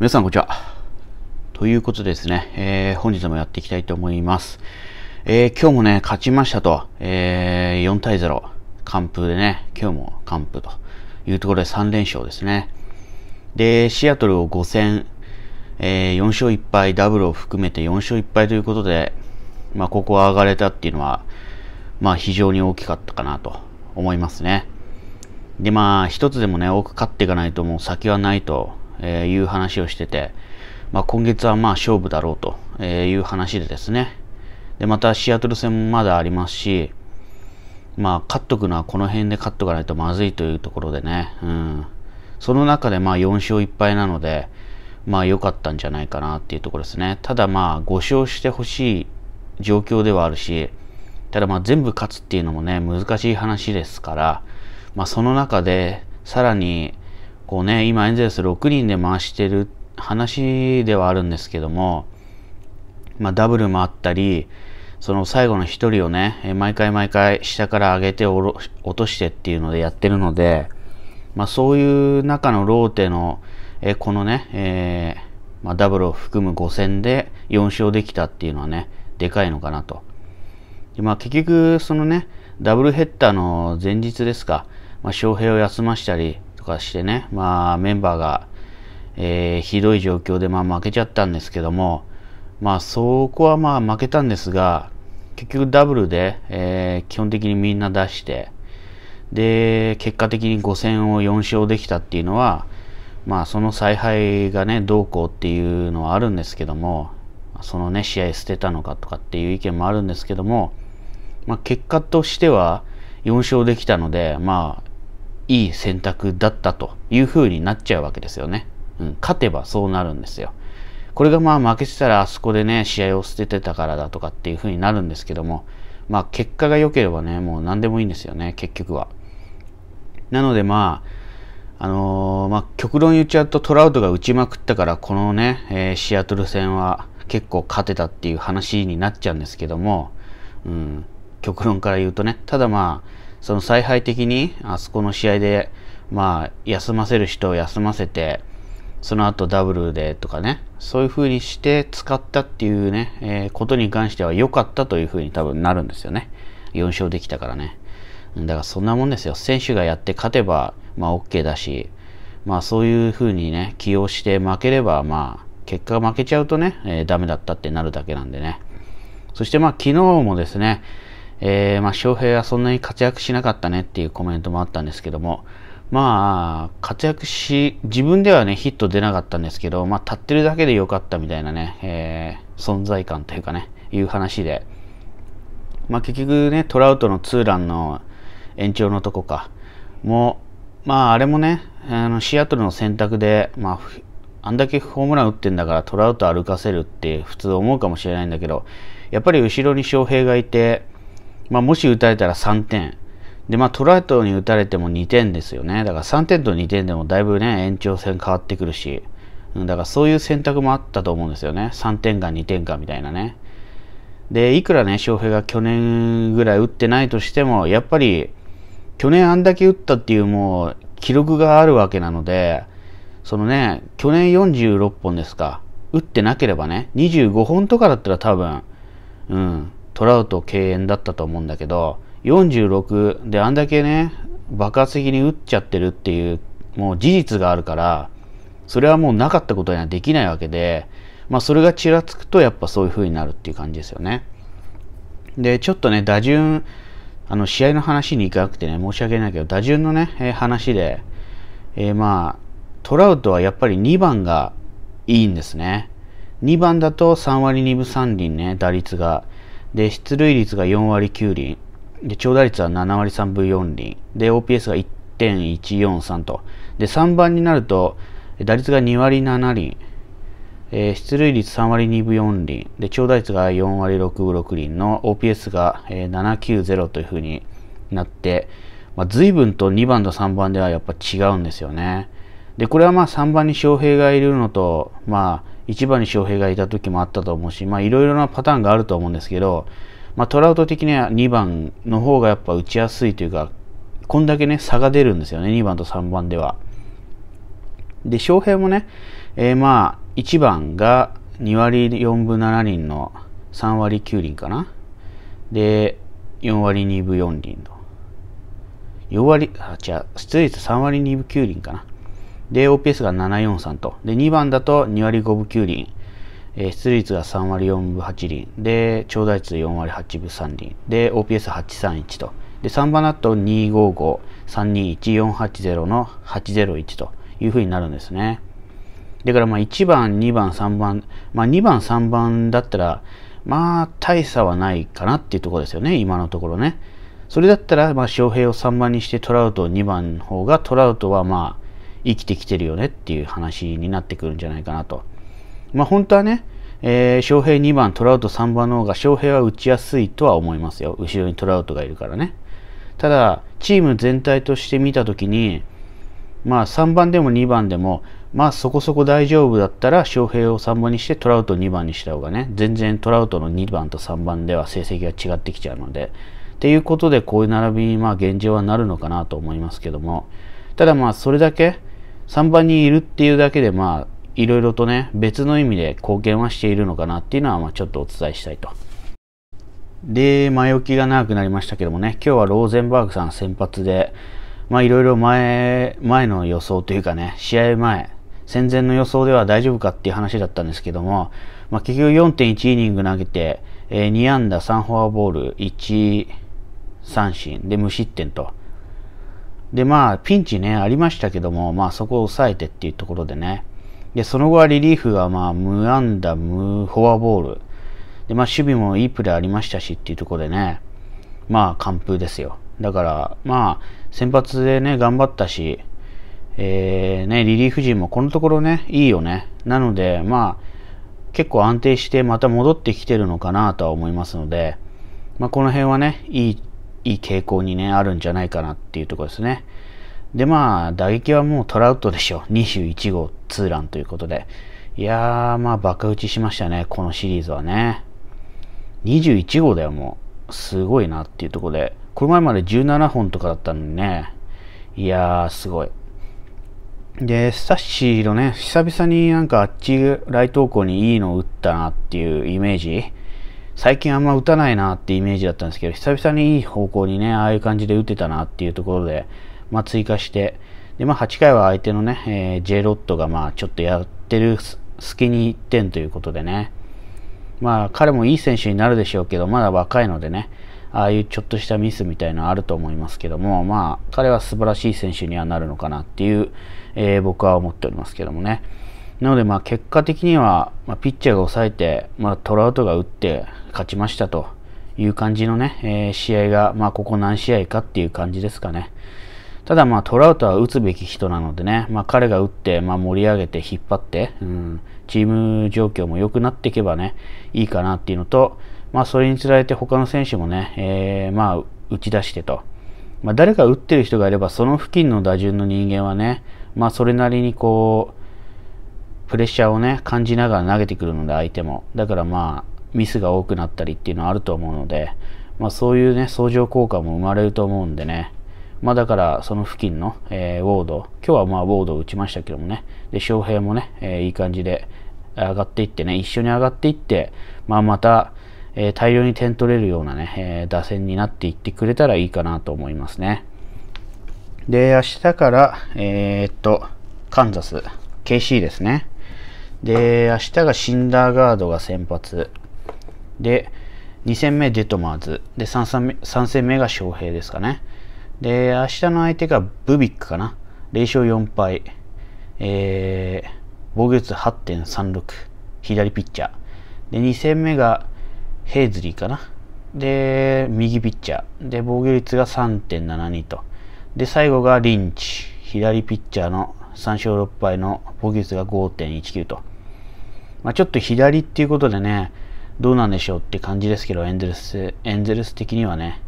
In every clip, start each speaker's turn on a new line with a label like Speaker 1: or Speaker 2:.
Speaker 1: 皆さんこんにちは。ということでですね、えー、本日もやっていきたいと思います。えー、今日もね、勝ちましたと、えー、4対0、完封でね、今日も完封というところで3連勝ですね。で、シアトルを5戦、えー、4勝1敗、ダブルを含めて4勝1敗ということで、まあ、ここは上がれたっていうのは、まあ、非常に大きかったかなと思いますね。で、まあ、一つでもね、多く勝っていかないともう先はないとえいう話をしてて、まあ、今月はまあ勝負だろうという話でですね。で、またシアトル戦もまだありますし、まあ、勝っとくのはこの辺で勝っとかないとまずいというところでね、うん。その中でまあ4勝1敗なので、まあ良かったんじゃないかなっていうところですね。ただまあ5勝してほしい状況ではあるし、ただまあ全部勝つっていうのもね、難しい話ですから、まあその中でさらにこうね、今エンゼルス6人で回してる話ではあるんですけども、まあ、ダブルもあったり、その最後の1人をね、毎回毎回下から上げて落としてっていうのでやってるので、まあ、そういう中のローテの、えこのね、えー、まあ、ダブルを含む5戦で4勝できたっていうのはね、でかいのかなと。でまあ、結局、そのね、ダブルヘッダーの前日ですか、まあ、翔平を休ましたり、かしてね、まあメンバーが、えー、ひどい状況でまあ負けちゃったんですけども、まあそこはまあ負けたんですが、結局ダブルで、えー、基本的にみんな出して、で、結果的に5戦を4勝できたっていうのは、まあその采配がね、どうこうっていうのはあるんですけども、そのね、試合捨てたのかとかっていう意見もあるんですけども、まあ結果としては4勝できたので、まあいい選択だったという風になっちゃうわけですよね。うん、勝てばそうなるんですよ。これがまあ負けてたらあそこでね、試合を捨ててたからだとかっていう風になるんですけども、まあ結果が良ければね、もう何でもいいんですよね、結局は。なのでまあ、あのー、まあ、極論言っちゃうとトラウトが打ちまくったからこのね、えー、シアトル戦は結構勝てたっていう話になっちゃうんですけども、うん、極論から言うとねただまあその采配的にあそこの試合で、まあ、休ませる人を休ませて、その後ダブルでとかね、そういう風にして使ったっていうね、えー、ことに関しては良かったという風に多分なるんですよね。4勝できたからね。だからそんなもんですよ。選手がやって勝てば、まあ OK だし、まあそういう風にね、起用して負ければ、まあ結果負けちゃうとね、えー、ダメだったってなるだけなんでね。そしてまあ昨日もですね、えー、まあ、翔平はそんなに活躍しなかったねっていうコメントもあったんですけども、まあ、活躍し、自分ではね、ヒット出なかったんですけど、まあ、立ってるだけでよかったみたいなね、えー、存在感というかね、いう話で、まあ、結局ね、トラウトのツーランの延長のとこか、もう、まあ、あれもね、あのシアトルの選択で、まあ、あんだけホームラン打ってんだからトラウト歩かせるって普通思うかもしれないんだけど、やっぱり後ろに翔平がいて、まあ、もし打たれたら3点。で、まあ、トラウトに打たれても2点ですよね。だから3点と2点でもだいぶね、延長戦変わってくるし、うん、だからそういう選択もあったと思うんですよね。3点か2点かみたいなね。で、いくらね、翔平が去年ぐらい打ってないとしても、やっぱり、去年あんだけ打ったっていうもう、記録があるわけなので、そのね、去年46本ですか、打ってなければね、25本とかだったら多分、うん、トラウト敬遠だったと思うんだけど、46であんだけね、爆発的に打っちゃってるっていう、もう事実があるから、それはもうなかったことにはできないわけで、まあそれがちらつくとやっぱそういう風になるっていう感じですよね。で、ちょっとね、打順、あの、試合の話に行かなくてね、申し訳ないけど、打順のね、えー、話で、えー、まあ、トラウトはやっぱり2番がいいんですね。2番だと3割2分3厘ね、打率が。で、出塁率が4割9厘。で、長打率は7割3分4厘。で、OPS が1.143と。で、3番になると、打率が2割7厘。えー、出塁率3割2分4厘。で、長打率が4割6分6厘の OPS が、えー、790というふうになって、まあ、随分と2番と3番ではやっぱ違うんですよね。で、これはまあ3番に翔平がいるのと、まあ、1番に翔平がいた時もあったと思うし、まあ、いろいろなパターンがあると思うんですけど、まあ、トラウト的には2番の方がやっぱ打ちやすいというか、こんだけね、差が出るんですよね、2番と3番では。で、翔平もね、えー、まあ、1番が2割4分7厘の3割9厘かな。で、4割2分4厘と。4割、あ、違う、失礼と3割2分9厘かな。で、OPS が743と。で、2番だと2割5分9厘。えー、出塁率が3割4分8厘。で、長打率4割8分3厘。で、OPS831 と。で、3番だと255、321480の801というふうになるんですね。だからまあ1番、2番、3番。まあ2番、3番だったら、まあ大差はないかなっていうところですよね。今のところね。それだったら、まあ、翔平を3番にしてトラウトを2番の方が、トラウトはまあ、生きてきてるよねっていう話になってくるんじゃないかなと。まあ本当はね、えー、翔平2番、トラウト3番の方が翔平は打ちやすいとは思いますよ。後ろにトラウトがいるからね。ただ、チーム全体として見たときに、まあ3番でも2番でも、まあそこそこ大丈夫だったら翔平を3番にしてトラウト2番にした方がね、全然トラウトの2番と3番では成績が違ってきちゃうので、っていうことでこういう並びにまあ現状はなるのかなと思いますけども、ただまあそれだけ、3番にいるっていうだけで、まあ、いろいろとね、別の意味で貢献はしているのかなっていうのは、まあ、ちょっとお伝えしたいと。で、前置きが長くなりましたけどもね、今日はローゼンバーグさん先発で、まあいろいろ前、前の予想というかね、試合前、戦前の予想では大丈夫かっていう話だったんですけども、まあ結局4.1イニング投げて、えー、2安打3フォアボール、1三振で無失点と。で、まあ、ピンチね、ありましたけども、まあ、そこを抑えてっていうところでね。で、その後はリリーフが、まあ、無安打、無フォアボール。で、まあ、守備もいいプレーありましたしっていうところでね、まあ、完封ですよ。だから、まあ、先発でね、頑張ったし、えー、ね、リリーフ陣もこのところね、いいよね。なので、まあ、結構安定してまた戻ってきてるのかなとは思いますので、まあ、この辺はね、いいいい傾向にね、あるんじゃないかなっていうところですね。で、まあ、打撃はもうトラウトでしょ。21 号ツーランということで。いやー、まあ、バカ打ちしましたね、このシリーズはね。21号だよ、もう。すごいなっていうところで。この前まで17本とかだったのにね。いやー、すごい。で、スタッシーのね、久々になんかあっち、ライト方向にいいの打ったなっていうイメージ最近あんま打たないなってイメージだったんですけど、久々にいい方向にね、ああいう感じで打てたなっていうところで、まあ、追加して、で、まあ、8回は相手のね、えー、J ロットが、まあ、ちょっとやってる隙に1点ということでね、まあ、彼もいい選手になるでしょうけど、まだ若いのでね、ああいうちょっとしたミスみたいなあると思いますけども、まあ、彼は素晴らしい選手にはなるのかなっていう、えー、僕は思っておりますけどもね。なので、まあ、結果的には、まあ、ピッチャーが抑えて、まあ、トラウトが打って、勝ちましたという感じのね、えー、試合が、まあ、ここ何試合かっていう感じですかね。ただ、まあ、トラウトは打つべき人なのでね、まあ、彼が打って、まあ、盛り上げて引っ張って、うん、チーム状況も良くなっていけばね、いいかなっていうのと、まあ、それにつられて他の選手もね、えー、まあ、打ち出してと。まあ、誰か打ってる人がいれば、その付近の打順の人間はね、まあ、それなりにこう、プレッシャーをね、感じながら投げてくるので、相手も。だからまあ、ミスが多くなったりっていうのはあると思うので、まあ、そういうね、相乗効果も生まれると思うんでね、まあ、だからその付近の、えー、ウォード、今日はまあウォードを打ちましたけどもね、で翔平もね、えー、いい感じで上がっていってね、一緒に上がっていって、まあ、また、えー、大量に点取れるようなね、え打線になっていってくれたらいいかなと思いますね。で、明日から、えっと、カンザス、KC ですね。で、明日がシンダーガードが先発。で、2戦目デトマーズ。で、3戦目 ,3 戦目が翔平ですかね。で、明日の相手がブビックかな。0勝4敗。えー、防御率8.36。左ピッチャー。で、2戦目がヘイズリーかな。で、右ピッチャー。で、防御率が3.72と。で、最後がリンチ。左ピッチャーの3勝6敗の防御率が5.19と。まあ、ちょっと左っていうことでね、どうなんでしょうって感じですけど、エンゼルス、エンゼルス的にはね。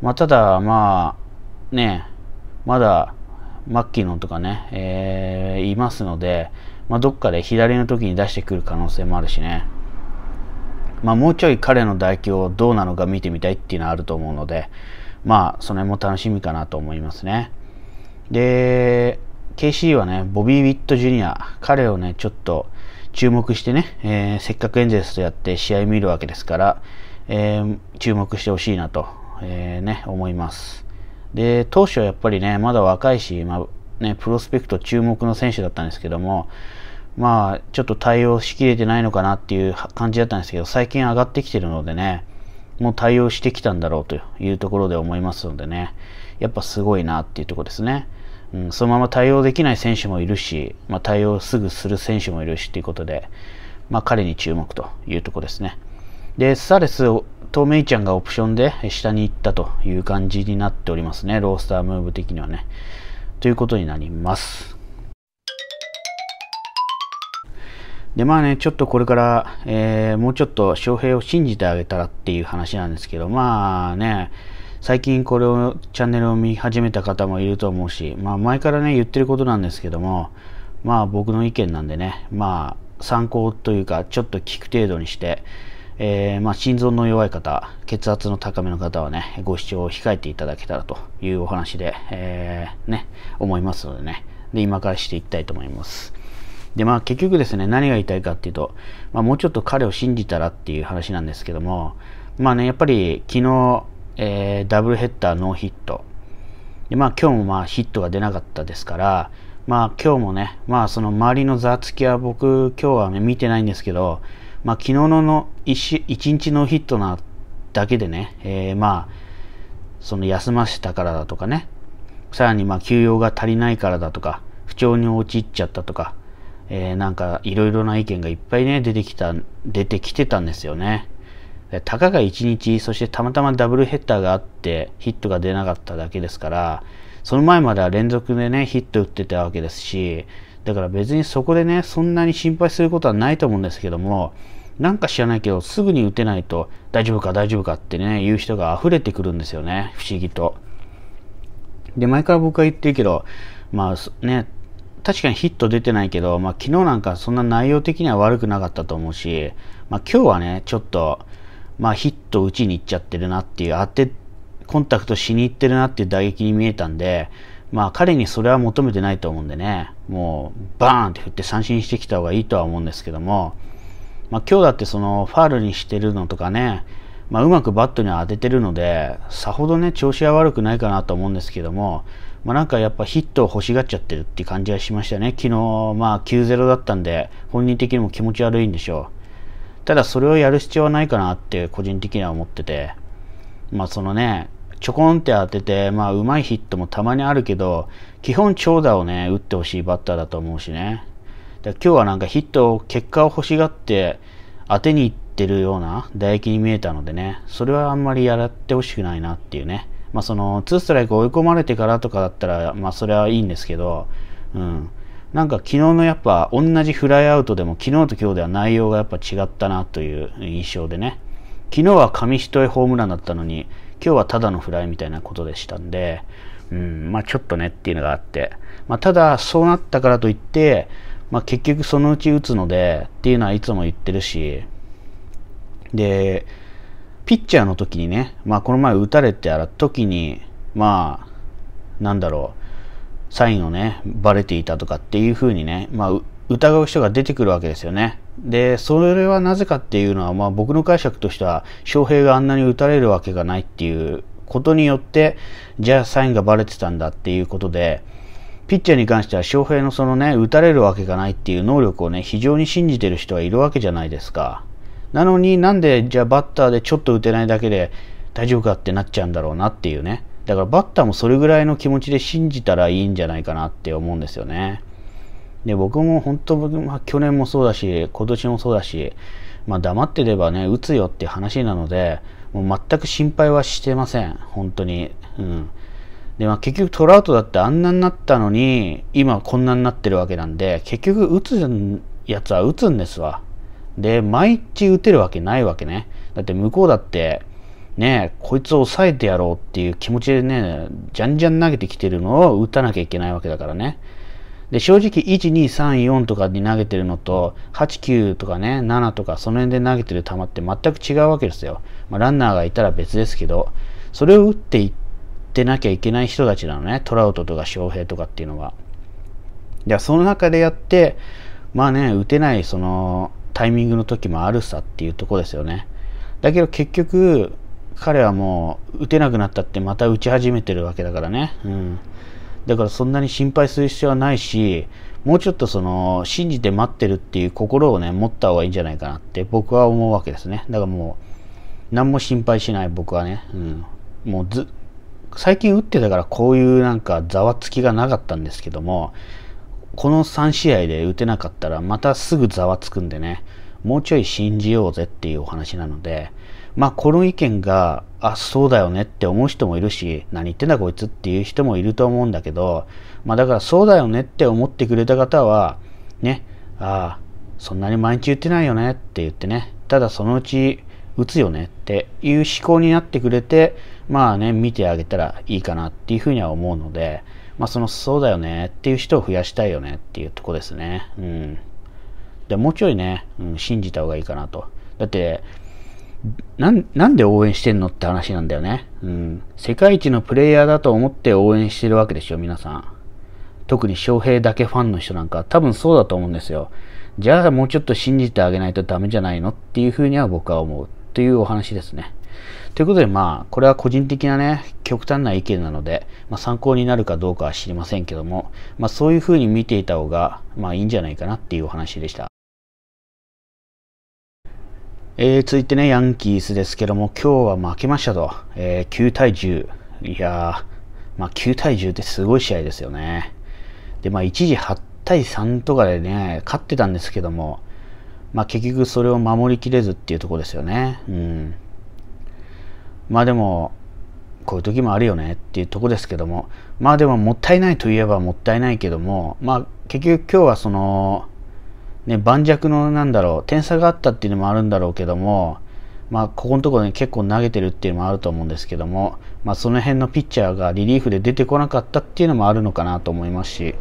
Speaker 1: まあ、ただ、まあ、ね、まだ、マッキーノとかね、えー、いますので、まあ、どっかで左の時に出してくる可能性もあるしね。まあ、もうちょい彼の代表をどうなのか見てみたいっていうのはあると思うので、まあ、その辺も楽しみかなと思いますね。で、KC はね、ボビー・ウィット・ジュニア、彼をね、ちょっと、注目してね、えー、せっかくエンゼルスとやって試合見るわけですから、えー、注目してほしいなと、えー、ね、思います。で、当初はやっぱりね、まだ若いし、まあ、ね、プロスペクト注目の選手だったんですけども、まあ、ちょっと対応しきれてないのかなっていう感じだったんですけど、最近上がってきてるのでね、もう対応してきたんだろうというところで思いますのでね、やっぱすごいなっていうところですね。うん、そのまま対応できない選手もいるし、まあ、対応すぐする選手もいるしということで、まあ、彼に注目というところですね。で、スサレスとメイちゃんがオプションで下に行ったという感じになっておりますね。ロースタームーブ的にはね。ということになります。で、まあね、ちょっとこれから、えー、もうちょっと翔平を信じてあげたらっていう話なんですけど、まあね、最近これをチャンネルを見始めた方もいると思うし、まあ、前からね言ってることなんですけどもまあ僕の意見なんでねまあ参考というかちょっと聞く程度にして、えー、まあ、心臓の弱い方血圧の高めの方はねご視聴を控えていただけたらというお話で、えー、ね思いますのでねで今からしていきたいと思います。でまあ結局ですね何が言いたいかっていうと、まあ、もうちょっと彼を信じたらっていう話なんですけどもまあねやっぱり昨日えー、ダブルヘッダーノーヒット。でまあ今日もまあヒットが出なかったですから、まあ今日もね、まあその周りのざわつきは僕今日はね見てないんですけど、まあ昨日のの 1, 1日ノーヒットなだけでね、えー、まあその休ませたからだとかね、さらにまあ休養が足りないからだとか、不調に陥っちゃったとか、えー、なんかいろいろな意見がいっぱいね出てきた出てきてたんですよね。たかが1日、そしてたまたまダブルヘッダーがあってヒットが出なかっただけですから、その前までは連続でね、ヒット打ってたわけですし、だから別にそこでね、そんなに心配することはないと思うんですけども、なんか知らないけど、すぐに打てないと、大丈夫か大丈夫かってね、言う人が溢れてくるんですよね、不思議と。で、前から僕は言ってるけど、まあね、確かにヒット出てないけど、まあ昨日なんかそんな内容的には悪くなかったと思うし、まあ今日はね、ちょっと、まあ、ヒット打ちに行っちゃってるなっていう、当て、コンタクトしに行ってるなっていう打撃に見えたんで、まあ彼にそれは求めてないと思うんでね、もうバーンって振って三振してきた方がいいとは思うんですけども、まあ今日だってそのファールにしてるのとかね、まあ、うまくバットに当ててるので、さほどね、調子は悪くないかなと思うんですけども、まあ、なんかやっぱヒットを欲しがっちゃってるって感じはしましたね。昨日、まあ9-0だったんで、本人的にも気持ち悪いんでしょう。ただそれをやる必要はないかなって個人的には思ってて、まあそのね、ちょこんって当てて、まあうまいヒットもたまにあるけど、基本長打をね、打ってほしいバッターだと思うしね。だ今日はなんかヒットを、結果を欲しがって当てに行ってるような唾液に見えたのでね、それはあんまりやらってほしくないなっていうね。まあその、2ストライク追い込まれてからとかだったら、まあそれはいいんですけど、うん。なんか昨日のやっぱ同じフライアウトでも昨日と今日では内容がやっぱ違ったなという印象でね昨日は紙一重ホームランだったのに今日はただのフライみたいなことでしたんで、うん、まあちょっとねっていうのがあって、まあ、ただそうなったからといって、まあ、結局そのうち打つのでっていうのはいつも言ってるしでピッチャーの時にね、まあ、この前打たれてた時にまあなんだろう、サインをね、バレていたとかっていうふうにね、まあ、疑う人が出てくるわけですよね。で、それはなぜかっていうのは、まあ僕の解釈としては、翔平があんなに打たれるわけがないっていうことによって、じゃあサインがバレてたんだっていうことで、ピッチャーに関しては翔平のそのね、打たれるわけがないっていう能力をね、非常に信じてる人はいるわけじゃないですか。なのになんで、じゃあバッターでちょっと打てないだけで大丈夫かってなっちゃうんだろうなっていうね。だからバッターもそれぐらいの気持ちで信じたらいいんじゃないかなって思うんですよね。で僕も本当、まあ、去年もそうだし今年もそうだし、まあ、黙ってればね打つよって話なのでもう全く心配はしてません本当に。うんでまあ、結局トラウトだってあんなになったのに今こんなになってるわけなんで結局打つやつは打つんですわ。で毎日打てるわけないわけね。だって向こうだってねこいつを抑えてやろうっていう気持ちでね、じゃんじゃん投げてきてるのを打たなきゃいけないわけだからね。で、正直、1、2、3、4とかに投げてるのと、8、9とかね、7とか、その辺で投げてる球って全く違うわけですよ。まあ、ランナーがいたら別ですけど、それを打っていってなきゃいけない人たちなのね、トラウトとか翔平とかっていうのは。で、その中でやって、まあね、打てない、その、タイミングの時もあるさっていうとこですよね。だけど結局、彼はもう打てなくなったってまた打ち始めてるわけだからね、うん、だからそんなに心配する必要はないしもうちょっとその信じて待ってるっていう心をね持った方がいいんじゃないかなって僕は思うわけですねだからもう何も心配しない僕はね、うん、もうず最近打ってたからこういうなんかざわつきがなかったんですけどもこの3試合で打てなかったらまたすぐざわつくんでねもうちょい信じようぜっていうお話なのでまあ、この意見が、あ、そうだよねって思う人もいるし、何言ってんだこいつっていう人もいると思うんだけど、まあ、だからそうだよねって思ってくれた方は、ね、ああ、そんなに毎日言ってないよねって言ってね、ただそのうち打つよねっていう思考になってくれて、まあね、見てあげたらいいかなっていうふうには思うので、まあそのそうだよねっていう人を増やしたいよねっていうとこですね。うん。でもうちょいね、うん、信じた方がいいかなと。だって、ななんで応援してんのって話なんだよね。うん。世界一のプレイヤーだと思って応援してるわけでしょ、皆さん。特に翔平だけファンの人なんか多分そうだと思うんですよ。じゃあもうちょっと信じてあげないとダメじゃないのっていうふうには僕は思う。というお話ですね。ということでまあ、これは個人的なね、極端な意見なので、まあ、参考になるかどうかは知りませんけども、まあそういうふうに見ていた方が、まあいいんじゃないかなっていうお話でした。えー、続いてね、ヤンキースですけども、今日は負けましたと。えー、9対10。いやー、まあ、9対10ってすごい試合ですよね。で、まあ、一時8対3とかでね、勝ってたんですけども、まあ、結局それを守りきれずっていうとこですよね。うん。まあでも、こういう時もあるよねっていうとこですけども、まあでももったいないといえばもったいないけども、まあ結局今日はその、ね、盤石のなんだろう、点差があったっていうのもあるんだろうけども、まあ、ここのところね、結構投げてるっていうのもあると思うんですけども、まあ、その辺のピッチャーがリリーフで出てこなかったっていうのもあるのかなと思いますし、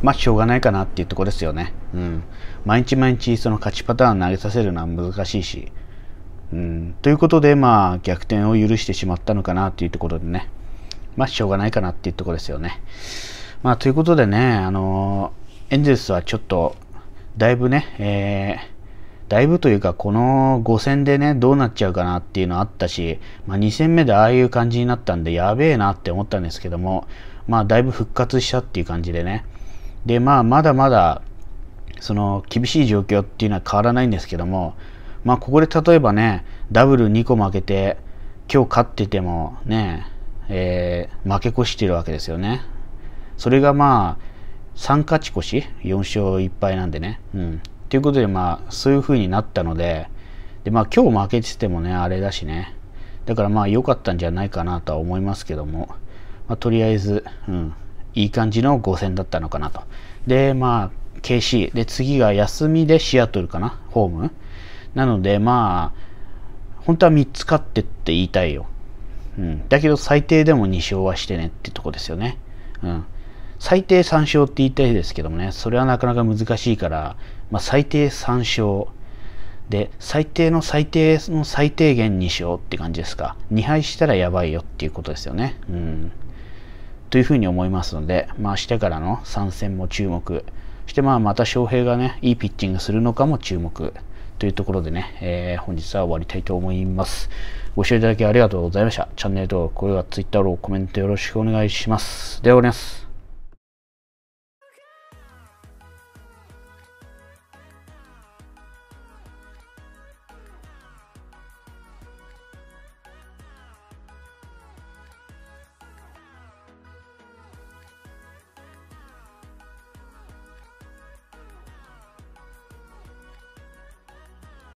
Speaker 1: まあ、しょうがないかなっていうところですよね。うん。毎日毎日、その勝ちパターン投げさせるのは難しいし、うん。ということで、まあ、逆転を許してしまったのかなっていうところでね、まあ、しょうがないかなっていうところですよね。まあ、ということでね、あのー、エンゼルスはちょっと、だいぶね、えーだいぶというか、この5戦でね、どうなっちゃうかなっていうのあったし、まあ、2戦目でああいう感じになったんで、やべえなって思ったんですけども、まあ、だいぶ復活したっていう感じでね。で、まあ、まだまだ、その、厳しい状況っていうのは変わらないんですけども、まあ、ここで例えばね、ダブル2個負けて、今日勝っててもね、えー、負け越してるわけですよね。それがまあ、3勝ち越し、4勝1敗なんでね。うん。ということで、まあ、そういう風になったので、で、まあ、今日負けててもね、あれだしね。だからまあ、良かったんじゃないかなとは思いますけども、まあ、とりあえず、うん、いい感じの5戦だったのかなと。で、まあ、KC。で、次が休みでシアトルかな、ホーム。なので、まあ、本当は3つ勝ってって言いたいよ。うん。だけど最低でも2勝はしてねってとこですよね。うん。最低3勝って言いたいですけどもね、それはなかなか難しいから、まあ、最低3勝。で、最低の最低の最低限2勝って感じですか。2敗したらやばいよっていうことですよね。うん。というふうに思いますので、まあ、明日からの参戦も注目。して、まあ、また翔平がね、いいピッチングするのかも注目。というところでね、えー、本日は終わりたいと思います。ご視聴いただきありがとうございました。チャンネル登録、これは Twitter をコメントよろしくお願いします。ではおります。